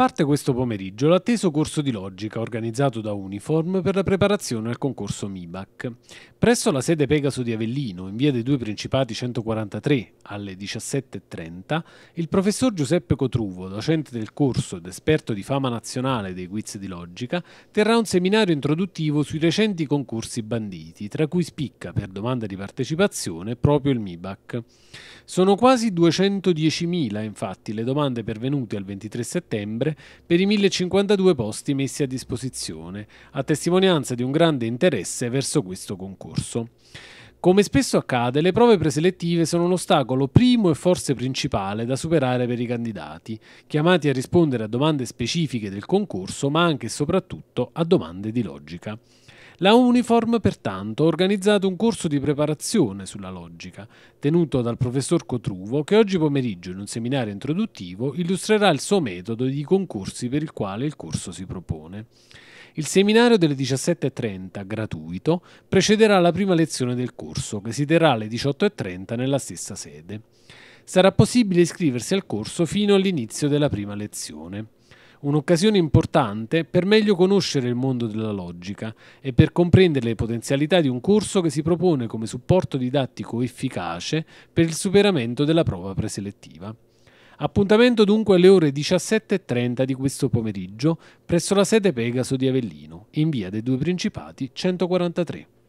Parte questo pomeriggio l'atteso corso di logica organizzato da Uniform per la preparazione al concorso MIBAC. Presso la sede Pegaso di Avellino, in via dei due Principati 143, alle 17.30, il professor Giuseppe Cotruvo, docente del corso ed esperto di fama nazionale dei quiz di logica, terrà un seminario introduttivo sui recenti concorsi banditi, tra cui spicca per domanda di partecipazione proprio il MIBAC. Sono quasi 210.000 infatti le domande pervenute al 23 settembre novembre per i 1052 posti messi a disposizione, a testimonianza di un grande interesse verso questo concorso. Come spesso accade, le prove preselettive sono un ostacolo primo e forse principale da superare per i candidati, chiamati a rispondere a domande specifiche del concorso, ma anche e soprattutto a domande di logica. La Uniform, pertanto, ha organizzato un corso di preparazione sulla logica, tenuto dal professor Cotruvo, che oggi pomeriggio, in un seminario introduttivo, illustrerà il suo metodo di concorsi per il quale il corso si propone. Il seminario delle 17.30, gratuito, precederà la prima lezione del corso, che si terrà alle 18.30 nella stessa sede. Sarà possibile iscriversi al corso fino all'inizio della prima lezione un'occasione importante per meglio conoscere il mondo della logica e per comprendere le potenzialità di un corso che si propone come supporto didattico efficace per il superamento della prova preselettiva. Appuntamento dunque alle ore 17.30 di questo pomeriggio presso la sede Pegaso di Avellino, in via dei Due Principati 143.